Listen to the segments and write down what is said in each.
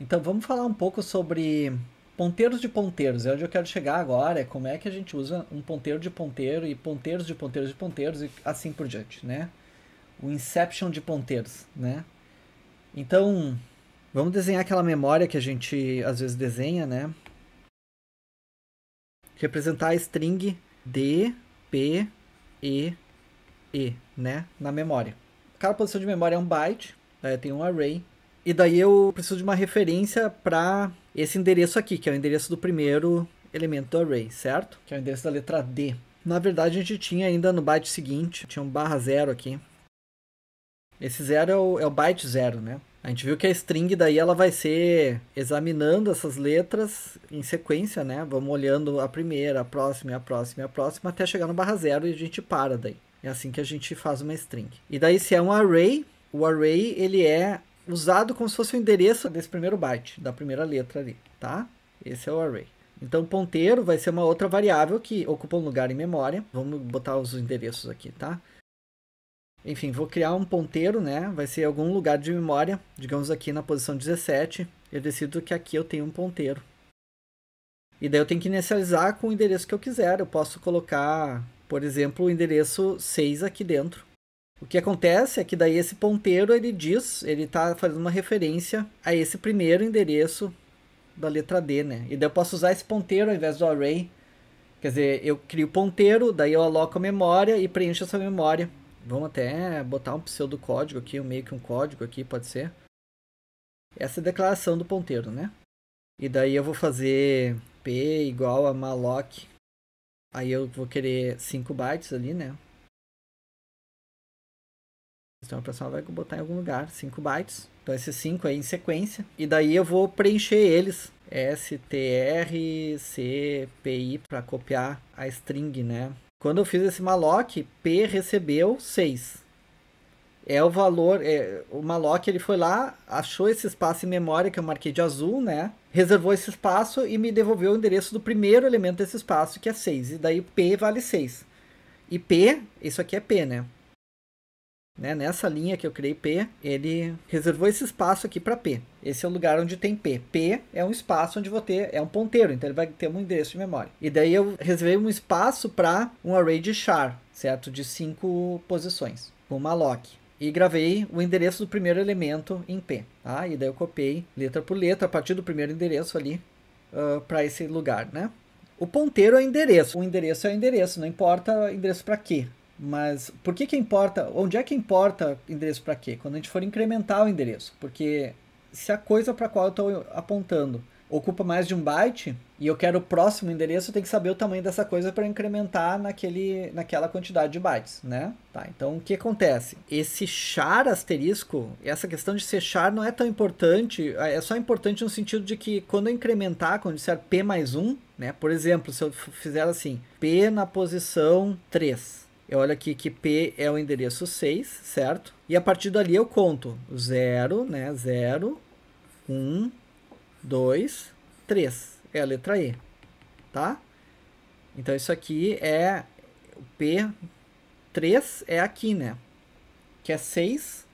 Então vamos falar um pouco sobre ponteiros de ponteiros. É onde eu quero chegar agora, é como é que a gente usa um ponteiro de ponteiro e ponteiros de ponteiros de ponteiros e assim por diante, né? O inception de ponteiros, né? Então, vamos desenhar aquela memória que a gente às vezes desenha, né? Representar a string D, P, E, E, né? Na memória. Cada posição de memória é um byte, tem um array e daí eu preciso de uma referência para esse endereço aqui, que é o endereço do primeiro elemento do array, certo? Que é o endereço da letra D. Na verdade, a gente tinha ainda no byte seguinte, tinha um barra zero aqui. Esse zero é o, é o byte zero, né? A gente viu que a string daí ela vai ser examinando essas letras em sequência, né? Vamos olhando a primeira, a próxima, a próxima, a próxima, até chegar no barra zero e a gente para daí. É assim que a gente faz uma string. E daí se é um array, o array ele é usado como se fosse o endereço desse primeiro byte, da primeira letra ali, tá? Esse é o array. Então, ponteiro vai ser uma outra variável que ocupa um lugar em memória. Vamos botar os endereços aqui, tá? Enfim, vou criar um ponteiro, né? Vai ser algum lugar de memória, digamos aqui na posição 17. Eu decido que aqui eu tenho um ponteiro. E daí eu tenho que inicializar com o endereço que eu quiser. Eu posso colocar, por exemplo, o endereço 6 aqui dentro. O que acontece é que daí esse ponteiro ele diz, ele está fazendo uma referência a esse primeiro endereço da letra D, né? E daí eu posso usar esse ponteiro ao invés do array. Quer dizer, eu crio o ponteiro, daí eu aloco a memória e preencho essa memória. Vamos até botar um pseudocódigo aqui, meio que um código aqui, pode ser. Essa é a declaração do ponteiro, né? E daí eu vou fazer p igual a malloc. Aí eu vou querer 5 bytes ali, né? Sistema então, operacional vai botar em algum lugar 5 bytes. Então esses 5 aí em sequência. E daí eu vou preencher eles. strcpi para copiar a string, né? Quando eu fiz esse malloc, p recebeu 6 é o valor, é, o Malloc ele foi lá, achou esse espaço em memória que eu marquei de azul, né? Reservou esse espaço e me devolveu o endereço do primeiro elemento desse espaço, que é 6. E daí P vale 6. E P, isso aqui é P, né? né, nessa linha que eu criei P, ele reservou esse espaço aqui para P. Esse é o lugar onde tem P. P é um espaço onde vou ter, é um ponteiro, então ele vai ter um endereço de memória. E daí eu reservei um espaço para um array de char, certo? De cinco posições, com uma lock e gravei o endereço do primeiro elemento em P. Tá? E daí eu copiei letra por letra a partir do primeiro endereço ali uh, ah, para esse lugar, né? O ponteiro é endereço. O endereço é o endereço, não importa endereço para quê. Mas por que que importa? Onde é que importa endereço para quê? Quando a gente for incrementar o endereço, porque se a coisa para qual eu estou apontando ocupa mais de um byte e eu quero o próximo endereço, eu tenho que saber o tamanho dessa coisa para incrementar naquele, naquela quantidade de bytes, né? Tá, então o que acontece? Esse char asterisco, essa questão de ser char não é tão importante, é só importante no sentido de que quando eu incrementar, quando eu disser P mais 1, né? Por exemplo, se eu fizer assim, P na posição 3, eu é, olho aqui que P é o endereço 6, certo? E a partir dali eu conto 0, né? 0, 1, 2, 3. É a letra E, tá? Então isso aqui é o P3 é aqui, né? Que é 6,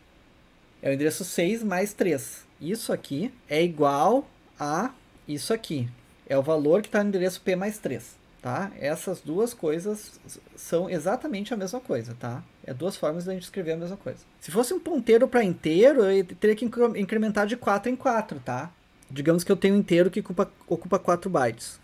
é o endereço 6 mais 3. Isso aqui é igual a isso aqui. É o valor que está no endereço P mais 3 tá? Essas duas coisas são exatamente a mesma coisa, tá? É duas formas da gente escrever a mesma coisa. Se fosse um ponteiro para inteiro, eu teria que incrementar de 4 em 4, tá? Digamos que eu tenho um inteiro que ocupa, ocupa 4 bytes.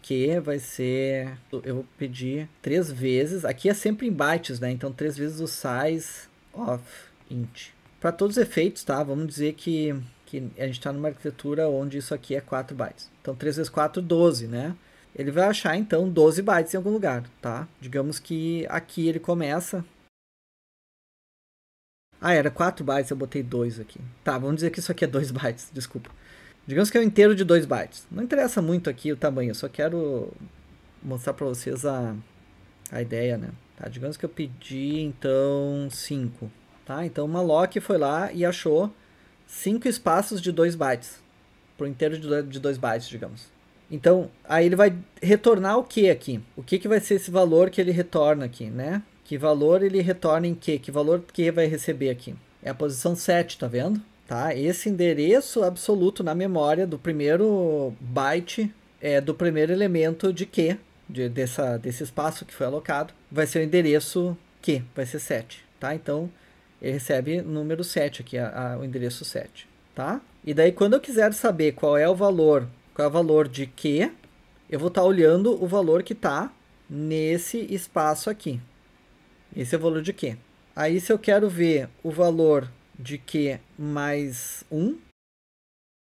Que vai ser. Eu vou pedir 3 vezes. Aqui é sempre em bytes, né? Então 3 vezes o size of int. Para todos os efeitos, tá? Vamos dizer que que a gente está numa arquitetura onde isso aqui é 4 bytes. Então 3 vezes 4, 12, né? Ele vai achar então 12 bytes em algum lugar, tá? Digamos que aqui ele começa. Ah, era 4 bytes, eu botei 2 aqui. Tá, vamos dizer que isso aqui é 2 bytes, desculpa. Digamos que é o um inteiro de 2 bytes. Não interessa muito aqui o tamanho, eu só quero mostrar para vocês a, a ideia, né? Tá, digamos que eu pedi então 5, tá? Então o malloc foi lá e achou cinco espaços de 2 bytes. Para o inteiro de 2 bytes, digamos. Então, aí ele vai retornar o que aqui? O que, que vai ser esse valor que ele retorna aqui, né? Que valor ele retorna em que? Que valor que vai receber aqui? É a posição 7, tá vendo? Tá? Esse endereço absoluto na memória do primeiro byte, é, do primeiro elemento de que, de, dessa, desse espaço que foi alocado, vai ser o endereço que, vai ser 7, tá? Então, ele recebe número 7 aqui, a, a, o endereço 7, tá? E daí quando eu quiser saber qual é o valor, qual é o valor de Q, eu vou estar tá olhando o valor que está nesse espaço aqui. Esse é o valor de Q. Aí se eu quero ver o valor de Q mais 1,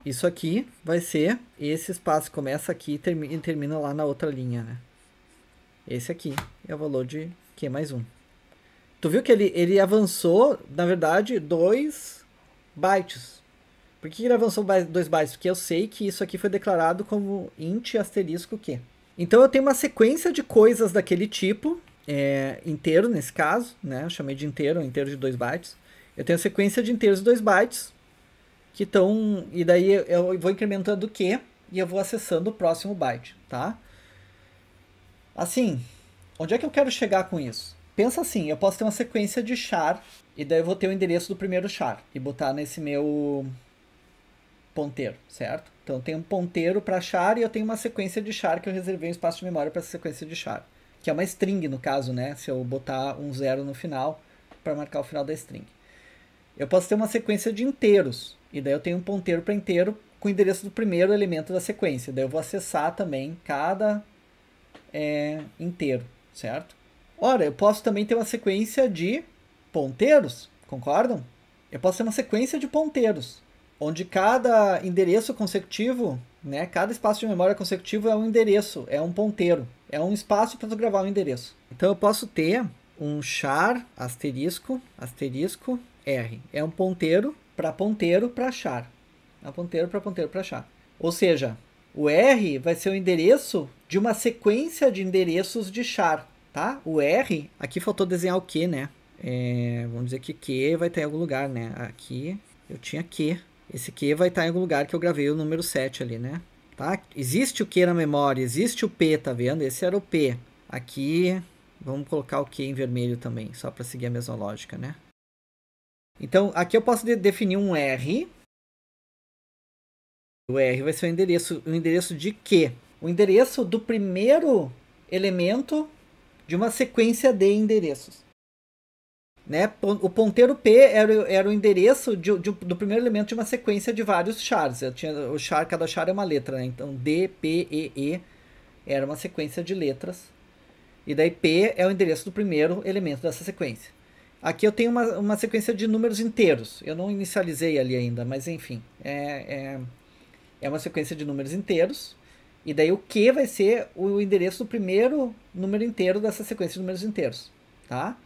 isso aqui vai ser esse espaço que começa aqui e termina, lá na outra linha, né? Esse aqui é o valor de Q mais 1. Tu viu que ele, ele avançou, na verdade, dois bytes. Por que ele avançou dois bytes? Porque eu sei que isso aqui foi declarado como int asterisco q. Então eu tenho uma sequência de coisas daquele tipo, é, inteiro nesse caso, né? Eu chamei de inteiro, inteiro de dois bytes. Eu tenho a sequência de inteiros de dois bytes, que estão. E daí eu vou incrementando o q e eu vou acessando o próximo byte, tá? Assim, onde é que eu quero chegar com isso? Pensa assim, eu posso ter uma sequência de char, e daí eu vou ter o endereço do primeiro char, e botar nesse meu ponteiro, certo? Então eu tenho um ponteiro para char e eu tenho uma sequência de char que eu reservei um espaço de memória para essa sequência de char, que é uma string no caso, né? Se eu botar um zero no final para marcar o final da string. Eu posso ter uma sequência de inteiros, e daí eu tenho um ponteiro para inteiro com o endereço do primeiro elemento da sequência. Daí eu vou acessar também cada é, inteiro, certo? Ora, eu posso também ter uma sequência de ponteiros, concordam? Eu posso ter uma sequência de ponteiros, onde cada endereço consecutivo, né, cada espaço de memória consecutivo é um endereço, é um ponteiro, é um espaço para gravar um endereço. Então eu posso ter um char asterisco asterisco r, é um ponteiro para ponteiro para char, é um ponteiro para ponteiro para char. Ou seja, o r vai ser o endereço de uma sequência de endereços de char. Tá? O R, aqui faltou desenhar o Q, né? É, vamos dizer que Q vai estar em algum lugar, né? Aqui eu tinha Q. Esse Q vai estar em algum lugar que eu gravei o número 7 ali, né? Tá? Existe o Q na memória, existe o P, tá vendo? Esse era o P. Aqui, vamos colocar o Q em vermelho também, só para seguir a mesma lógica, né? Então, aqui eu posso de definir um R. O R vai ser o endereço, o endereço de Q. O endereço do primeiro elemento de uma sequência de endereços. Né? O ponteiro P era, era o endereço de, de, do primeiro elemento de uma sequência de vários chars. Eu tinha, o char, cada char é uma letra, né? então D, P, E, E era uma sequência de letras. E daí P é o endereço do primeiro elemento dessa sequência. Aqui eu tenho uma, uma sequência de números inteiros. Eu não inicializei ali ainda, mas enfim. É, é, é uma sequência de números inteiros. E daí o Q vai ser o endereço do primeiro número inteiro dessa sequência de números inteiros, tá?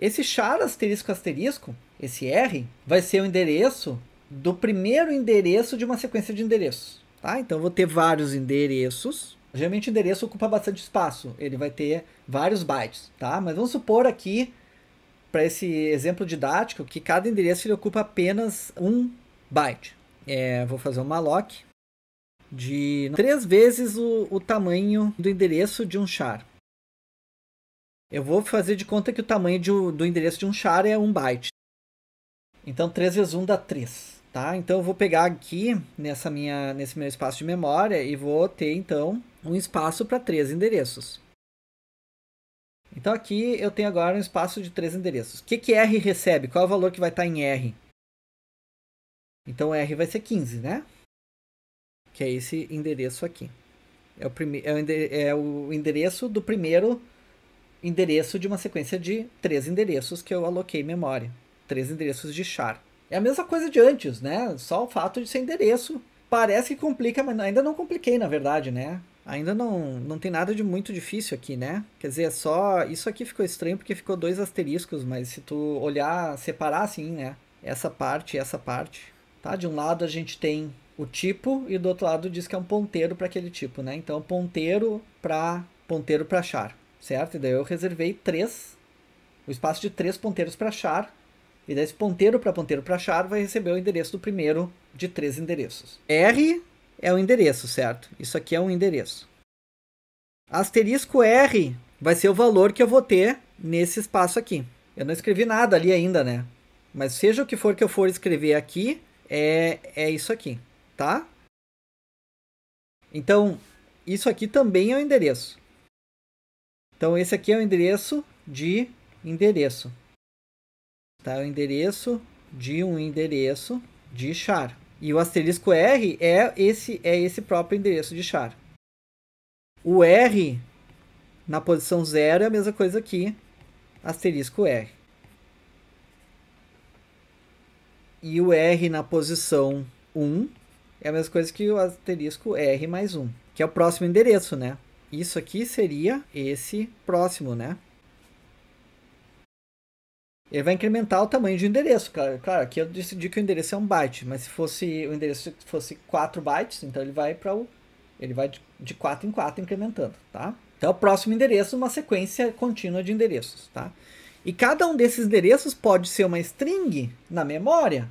Esse char asterisco asterisco, esse R, vai ser o endereço do primeiro endereço de uma sequência de endereços, tá? Então eu vou ter vários endereços. Geralmente o endereço ocupa bastante espaço, ele vai ter vários bytes, tá? Mas vamos supor aqui, para esse exemplo didático, que cada endereço ele ocupa apenas um byte. É, vou fazer um malloc de três vezes o, o tamanho do endereço de um char. Eu vou fazer de conta que o tamanho de, do endereço de um char é um byte. Então 3 vezes 1 dá 3. Tá? Então eu vou pegar aqui nessa minha, nesse meu espaço de memória e vou ter então um espaço para três endereços. Então aqui eu tenho agora um espaço de três endereços. O que, que R recebe? Qual é o valor que vai estar tá em R? Então R vai ser 15, né? que é esse endereço aqui. É o, prime... É, é o endereço do primeiro endereço de uma sequência de três endereços que eu aloquei memória. Três endereços de char. É a mesma coisa de antes, né? Só o fato de ser endereço. Parece que complica, mas ainda não compliquei, na verdade, né? Ainda não, não tem nada de muito difícil aqui, né? Quer dizer, é só. Isso aqui ficou estranho porque ficou dois asteriscos, mas se tu olhar, separar assim, né? Essa parte e essa parte. Tá? De um lado a gente tem o tipo e do outro lado diz que é um ponteiro para aquele tipo, né? Então ponteiro para ponteiro para char, certo? E daí eu reservei três, o espaço de três ponteiros para char. E daí esse ponteiro para ponteiro para char vai receber o endereço do primeiro de três endereços. R é o endereço, certo? Isso aqui é um endereço. Asterisco R vai ser o valor que eu vou ter nesse espaço aqui. Eu não escrevi nada ali ainda, né? Mas seja o que for que eu for escrever aqui, é, é isso aqui tá? Então, isso aqui também é o endereço. Então, esse aqui é o endereço de endereço. Tá? É o endereço de um endereço de char. E o asterisco R é esse, é esse próprio endereço de char. O R na posição zero é a mesma coisa que asterisco R. E o R na posição 1 um, é a mesma coisa que o asterisco R mais 1, que é o próximo endereço, né? Isso aqui seria esse próximo, né? Ele vai incrementar o tamanho de endereço. Claro, claro aqui eu decidi que o endereço é um byte, mas se fosse o endereço fosse 4 bytes, então ele vai para o ele vai de, de 4 em 4 incrementando, tá? Então é o próximo endereço uma sequência contínua de endereços, tá? E cada um desses endereços pode ser uma string na memória,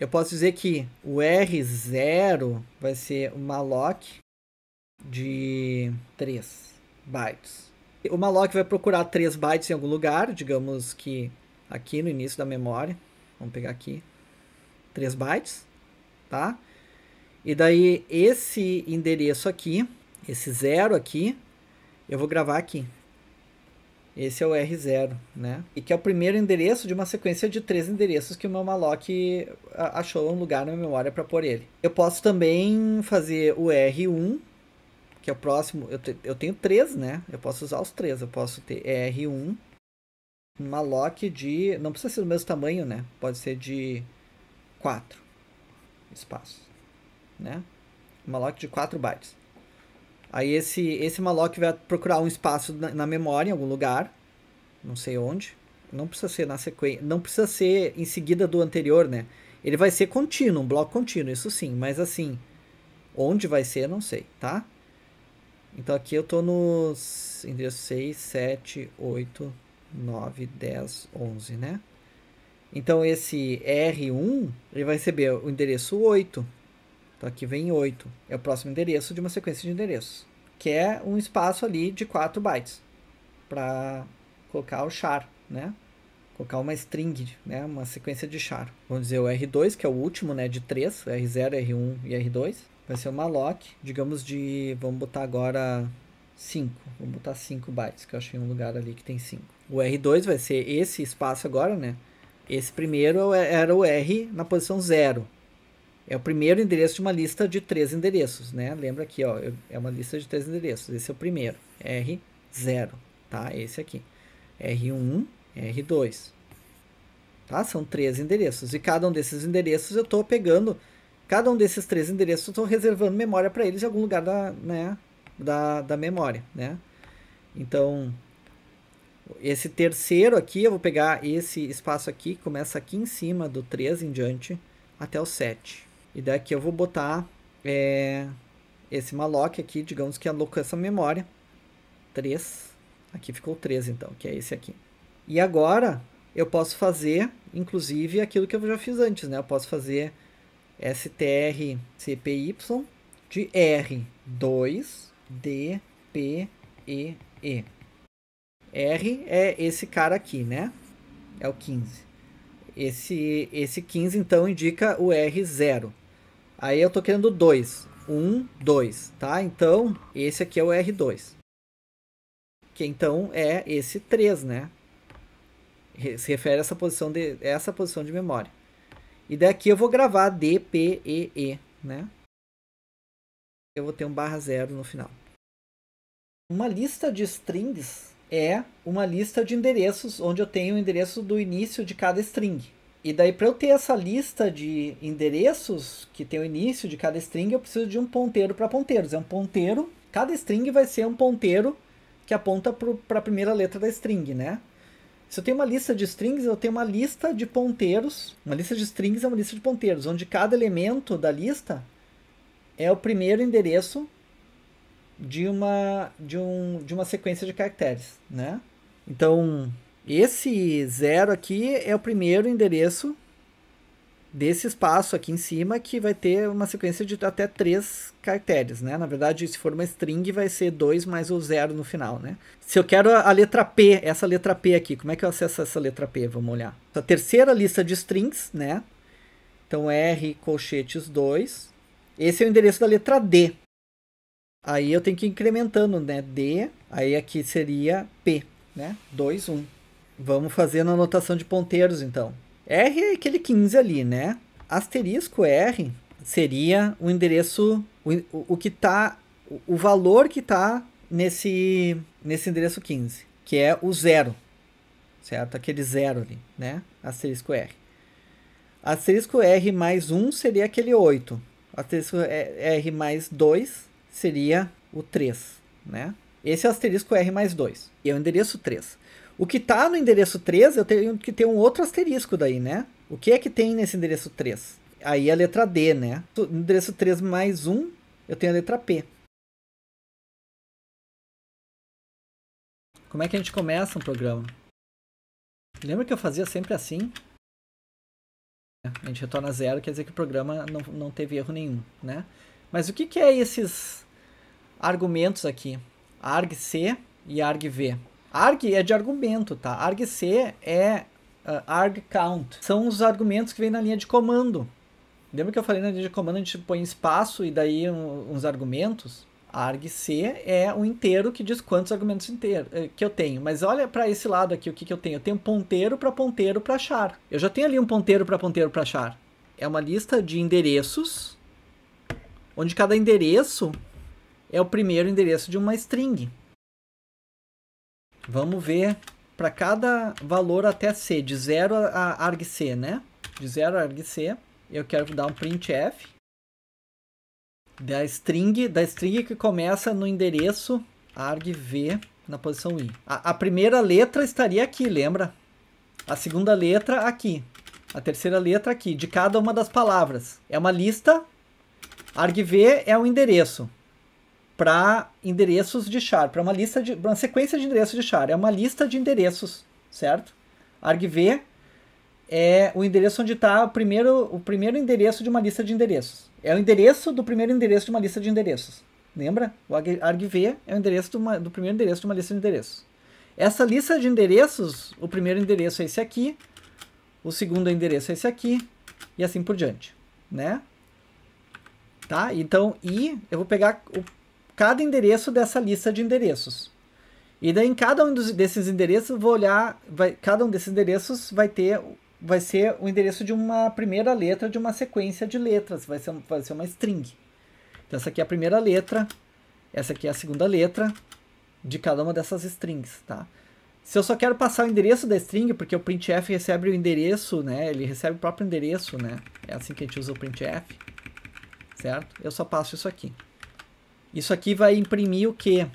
eu posso dizer que o R0 vai ser um malloc de 3 bytes. O malloc vai procurar 3 bytes em algum lugar, digamos que aqui no início da memória. Vamos pegar aqui 3 bytes, tá? E daí esse endereço aqui, esse zero aqui, eu vou gravar aqui. Esse é o R0, né? E que é o primeiro endereço de uma sequência de três endereços que o meu malloc achou um lugar na memória para pôr ele. Eu posso também fazer o R1, que é o próximo. Eu, te, eu tenho três, né? Eu posso usar os três. Eu posso ter R1, malloc de. Não precisa ser do mesmo tamanho, né? Pode ser de quatro espaços, né? Malloc de quatro bytes. Aí esse, esse malloc vai procurar um espaço na, na, memória, em algum lugar, não sei onde. Não precisa ser na sequência, não precisa ser em seguida do anterior, né? Ele vai ser contínuo, um bloco contínuo, isso sim, mas assim, onde vai ser, não sei, tá? Então aqui eu tô nos endereços 6, 7, 8, 9, 10, 11, né? Então esse R1, ele vai receber o endereço 8, então aqui vem 8, é o próximo endereço de uma sequência de endereços, que é um espaço ali de 4 bytes para colocar o char, né? Colocar uma string, né? Uma sequência de char. Vamos dizer o R2, que é o último, né? De 3, R0, R1 e R2. Vai ser uma lock, digamos de... Vamos botar agora 5. Vamos botar 5 bytes, que eu achei um lugar ali que tem 5. O R2 vai ser esse espaço agora, né? Esse primeiro é, era o R na posição 0 é o primeiro endereço de uma lista de três endereços, né? Lembra aqui, ó, é uma lista de três endereços. Esse é o primeiro, R0, tá? Esse aqui, R1, R2, tá? São três endereços. E cada um desses endereços eu estou pegando, cada um desses três endereços eu estou reservando memória para eles em algum lugar da, né, da, da memória, né? Então, esse terceiro aqui, eu vou pegar esse espaço aqui, começa aqui em cima do 3 em diante, até o 7. E daqui eu vou botar é, esse malloc aqui, digamos que alocou essa memória. 3. Aqui ficou 3, então, que é esse aqui. E agora eu posso fazer, inclusive, aquilo que eu já fiz antes, né? Eu posso fazer str cpy de r2dpee. R é esse cara aqui, né? É o 15. Esse, esse 15 então indica o R0. Aí eu tô querendo 2. 1, 2, tá? Então, esse aqui é o R2. Que então é esse 3, né? Se refere a essa posição de, essa posição de memória. E daqui eu vou gravar D, P, E, E, né? Eu vou ter um barra zero no final. Uma lista de strings é uma lista de endereços onde eu tenho o endereço do início de cada string. E daí, para eu ter essa lista de endereços que tem o início de cada string, eu preciso de um ponteiro para ponteiros. É um ponteiro, cada string vai ser um ponteiro que aponta para a primeira letra da string, né? Se eu tenho uma lista de strings, eu tenho uma lista de ponteiros. Uma lista de strings é uma lista de ponteiros, onde cada elemento da lista é o primeiro endereço de uma, de, um, de uma sequência de caracteres, né? Então, esse zero aqui é o primeiro endereço desse espaço aqui em cima que vai ter uma sequência de até três caracteres, né? Na verdade, se for uma string, vai ser 2 mais o zero no final, né? Se eu quero a letra P, essa letra P aqui, como é que eu acesso essa letra P? Vamos olhar. A terceira lista de strings, né? Então, R colchetes 2. Esse é o endereço da letra D. Aí eu tenho que ir incrementando, né? D, aí aqui seria P, né? 2, 1. Vamos fazendo a anotação de ponteiros, então. R é aquele 15 ali, né? Asterisco R seria o endereço, o, o, que tá, o, o valor que tá nesse, nesse endereço 15, que é o zero, certo? Aquele zero ali, né? Asterisco R. Asterisco R mais 1 seria aquele 8. Asterisco R mais 2 seria o 3, né? Esse é o asterisco R mais 2, e é o endereço 3. O que está no endereço 3, eu tenho que ter um outro asterisco daí, né? O que é que tem nesse endereço 3? Aí a letra D, né? No endereço 3 mais 1, eu tenho a letra P. Como é que a gente começa um programa? Lembra que eu fazia sempre assim? A gente retorna zero, quer dizer que o programa não, não teve erro nenhum, né? Mas o que, que é esses argumentos aqui. argc e argv. Arg é de argumento, tá? Argc é uh, arg count. São os argumentos que vem na linha de comando. Lembra que eu falei na linha de comando a gente põe espaço e daí um, uns argumentos? argc é o um inteiro que diz quantos argumentos inteiro, eh, que eu tenho. Mas olha para esse lado aqui o que, que eu tenho. Eu tenho ponteiro para ponteiro para achar. Eu já tenho ali um ponteiro para ponteiro para achar. É uma lista de endereços, onde cada endereço é o primeiro endereço de uma string. Vamos ver para cada valor até C, de 0 a argc, né? De 0 a argc, eu quero dar um printf da string, da string que começa no endereço argv na posição i. A, a primeira letra estaria aqui, lembra? A segunda letra aqui. A terceira letra aqui, de cada uma das palavras. É uma lista. argv é o endereço para endereços de char, para uma lista de uma sequência de endereços de char, é uma lista de endereços, certo? argv é o endereço onde está o primeiro, o primeiro endereço de uma lista de endereços. É o endereço do primeiro endereço de uma lista de endereços. Lembra? O argv é o endereço do, uma, do primeiro endereço de uma lista de endereços. Essa lista de endereços, o primeiro endereço é esse aqui, o segundo endereço é esse aqui, e assim por diante, né? Tá? Então, e eu vou pegar o cada endereço dessa lista de endereços. E daí em cada um dos, desses endereços vou olhar, vai, cada um desses endereços vai ter vai ser o endereço de uma primeira letra de uma sequência de letras, vai ser, vai ser uma string. Então essa aqui é a primeira letra, essa aqui é a segunda letra de cada uma dessas strings, tá? Se eu só quero passar o endereço da string, porque o printf recebe o endereço, né? Ele recebe o próprio endereço, né? É assim que a gente usa o printf, certo? Eu só passo isso aqui. Isso aqui vai imprimir o quê?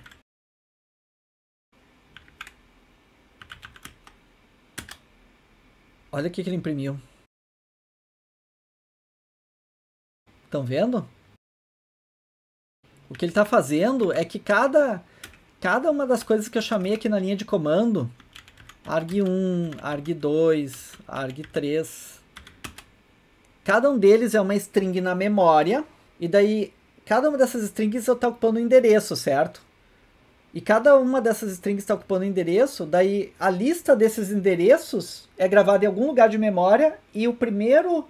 Olha o que ele imprimiu. Estão vendo? O que ele está fazendo é que cada, cada uma das coisas que eu chamei aqui na linha de comando, arg1, arg2, arg3, cada um deles é uma string na memória, e daí Cada uma dessas strings está ocupando um endereço, certo? E cada uma dessas strings está ocupando um endereço, daí a lista desses endereços é gravada em algum lugar de memória e o primeiro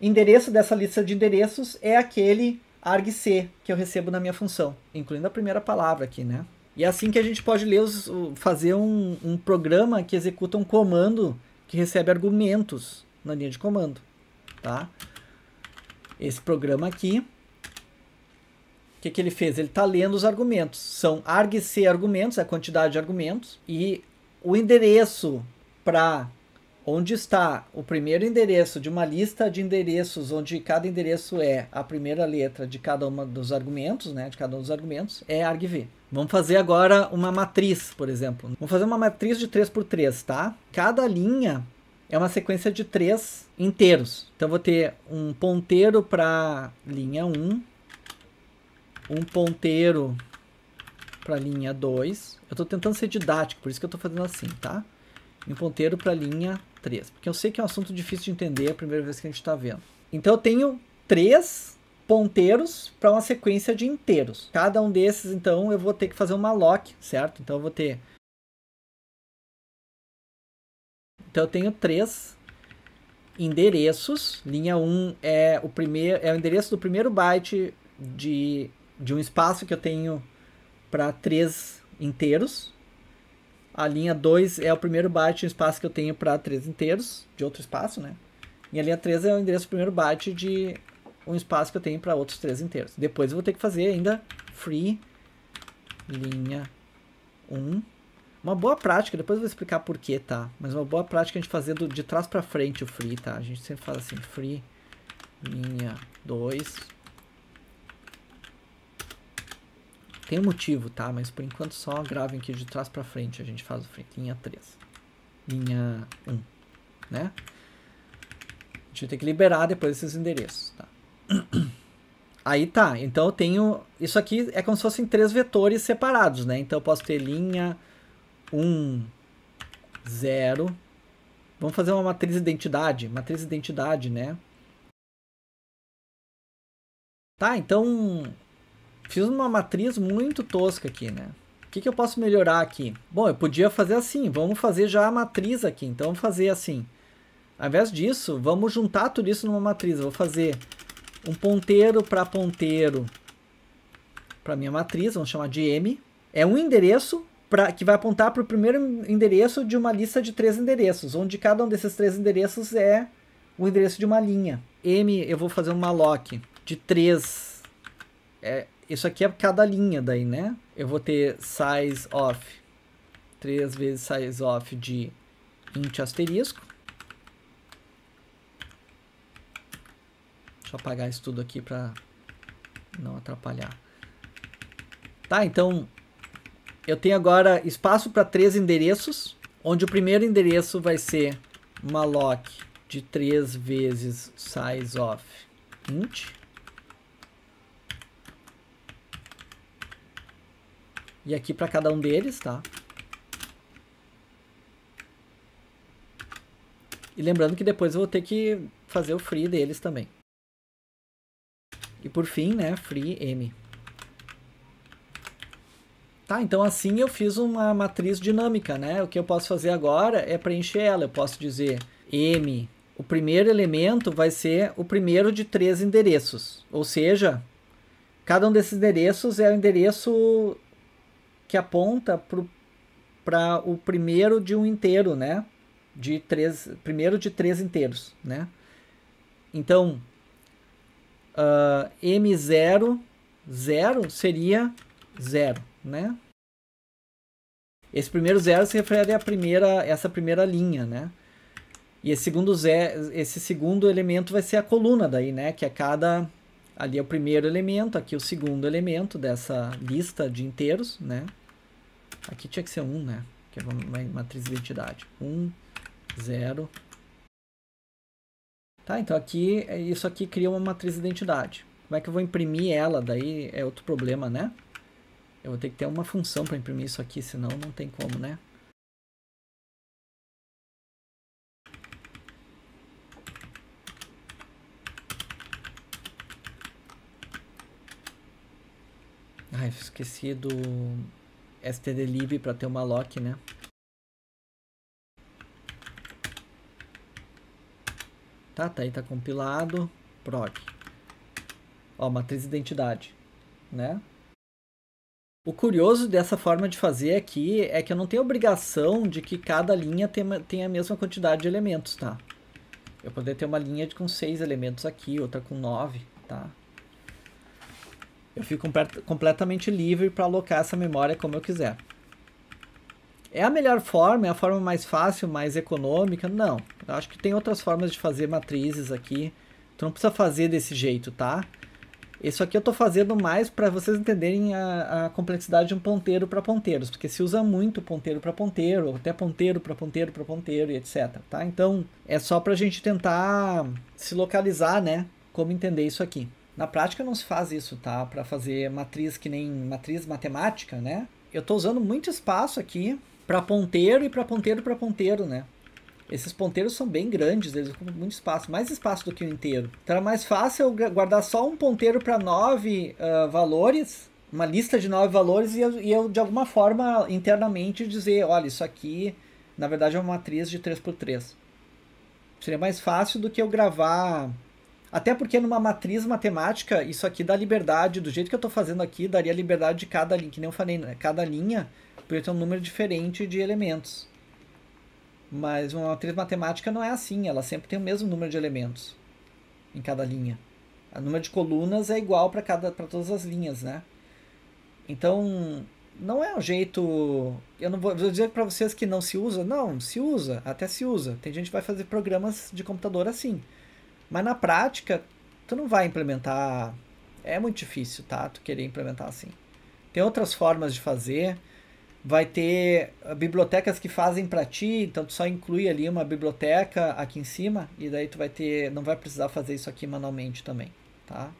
endereço dessa lista de endereços é aquele argc que eu recebo na minha função, incluindo a primeira palavra aqui, né? E é assim que a gente pode ler os, fazer um, um programa que executa um comando que recebe argumentos na linha de comando, tá? Esse programa aqui o que, que ele fez? Ele está lendo os argumentos. São argc c argumentos, é a quantidade de argumentos, e o endereço para onde está o primeiro endereço de uma lista de endereços, onde cada endereço é a primeira letra de cada um dos argumentos, né, de cada um dos argumentos, é argv. Vamos fazer agora uma matriz, por exemplo. Vamos fazer uma matriz de 3 por 3, tá? Cada linha é uma sequência de três inteiros. Então, vou ter um ponteiro para linha 1, um ponteiro para a linha 2. Eu estou tentando ser didático, por isso que eu estou fazendo assim, tá? Um ponteiro para a linha 3, porque eu sei que é um assunto difícil de entender é a primeira vez que a gente está vendo. Então eu tenho três ponteiros para uma sequência de inteiros. Cada um desses, então, eu vou ter que fazer uma lock, certo? Então eu vou ter... Então eu tenho três endereços. Linha 1 é o, primeiro, é o endereço do primeiro byte de de um espaço que eu tenho para três inteiros. A linha 2 é o primeiro byte, um espaço que eu tenho para três inteiros, de outro espaço, né? E a linha 3 é o endereço do primeiro byte de um espaço que eu tenho para outros três inteiros. Depois eu vou ter que fazer ainda free linha 1. Um. Uma boa prática, depois eu vou explicar por que, tá? Mas uma boa prática é a gente fazer do, de trás para frente o free, tá? A gente sempre faz assim, free linha 2 Tem um motivo, tá? Mas por enquanto só gravem aqui de trás para frente. A gente faz o frente. Linha 3. Linha 1. Né? A gente vai ter que liberar depois esses endereços, tá? Aí tá, então eu tenho. Isso aqui é como se fossem três vetores separados, né? Então eu posso ter linha 1, 0. Vamos fazer uma matriz identidade. Matriz identidade, né? Tá, então Fiz uma matriz muito tosca aqui, né? O que, que eu posso melhorar aqui? Bom, eu podia fazer assim, vamos fazer já a matriz aqui, então vamos fazer assim. Ao invés disso, vamos juntar tudo isso numa matriz. Eu vou fazer um ponteiro para ponteiro para minha matriz, vamos chamar de M. É um endereço pra, que vai apontar para o primeiro endereço de uma lista de três endereços, onde cada um desses três endereços é o endereço de uma linha. M, eu vou fazer um malloc de três. É, isso aqui é cada linha daí, né? Eu vou ter size of 3 vezes size of de int asterisco. Deixa eu apagar isso tudo aqui para não atrapalhar. Tá, então eu tenho agora espaço para três endereços, onde o primeiro endereço vai ser malloc de 3 vezes size of int. E aqui para cada um deles, tá? E lembrando que depois eu vou ter que fazer o free deles também. E por fim, né, free M. Tá, então assim eu fiz uma matriz dinâmica, né? O que eu posso fazer agora é preencher ela. Eu posso dizer M, o primeiro elemento vai ser o primeiro de três endereços. Ou seja, cada um desses endereços é o endereço que aponta para o primeiro de um inteiro, né? De três, primeiro de três inteiros, né? Então, uh, M0, 0 seria 0, né? Esse primeiro zero se refere à primeira, essa primeira linha, né? E esse segundo, zero, esse segundo elemento vai ser a coluna daí, né? Que é cada... Ali é o primeiro elemento, aqui é o segundo elemento dessa lista de inteiros, né? Aqui tinha que ser 1, um, né? Que é uma matriz de identidade. 1, um, 0. Tá, então aqui, é, isso aqui cria uma matriz de identidade. Como é que eu vou imprimir ela? Daí é outro problema, né? Eu vou ter que ter uma função para imprimir isso aqui, senão não tem como, né? Ai, esqueci do STDlib para ter uma lock, né? Tá, tá aí, tá compilado. Proc. Ó, matriz identidade, né? O curioso dessa forma de fazer aqui é que eu não tenho obrigação de que cada linha tenha a mesma quantidade de elementos, tá? Eu poderia ter uma linha com seis elementos aqui, outra com nove, tá? eu fico completamente livre para alocar essa memória como eu quiser. É a melhor forma, é a forma mais fácil, mais econômica? Não. Eu acho que tem outras formas de fazer matrizes aqui. Tu não precisa fazer desse jeito, tá? Isso aqui eu estou fazendo mais para vocês entenderem a, a, complexidade de um ponteiro para ponteiros, porque se usa muito ponteiro para ponteiro, ou até ponteiro para ponteiro para ponteiro e etc, tá? Então, é só para a gente tentar se localizar, né? Como entender isso aqui. Na prática não se faz isso, tá? Para fazer matriz que nem matriz matemática, né? Eu estou usando muito espaço aqui para ponteiro e para ponteiro para ponteiro, né? Esses ponteiros são bem grandes, eles ocupam muito espaço, mais espaço do que o inteiro. Então era mais fácil eu guardar só um ponteiro para nove uh, valores, uma lista de nove valores, e eu, e eu, de alguma forma internamente dizer: olha, isso aqui na verdade é uma matriz de 3x3. Seria mais fácil do que eu gravar até porque numa matriz matemática, isso aqui dá liberdade, do jeito que eu estou fazendo aqui, daria liberdade de cada linha, que nem eu falei, né? cada linha porque ter um número diferente de elementos. Mas uma matriz matemática não é assim, ela sempre tem o mesmo número de elementos em cada linha. O número de colunas é igual para cada para todas as linhas, né? Então, não é um jeito, eu não vou, vou dizer para vocês que não se usa, não, se usa, até se usa. Tem gente que vai fazer programas de computador assim mas na prática, tu não vai implementar. É muito difícil, tá? Tu querer implementar assim. Tem outras formas de fazer. Vai ter ah, bibliotecas que fazem para ti, então tu só inclui ali uma biblioteca aqui em cima e daí tu vai ter, não vai precisar fazer isso aqui manualmente também, tá?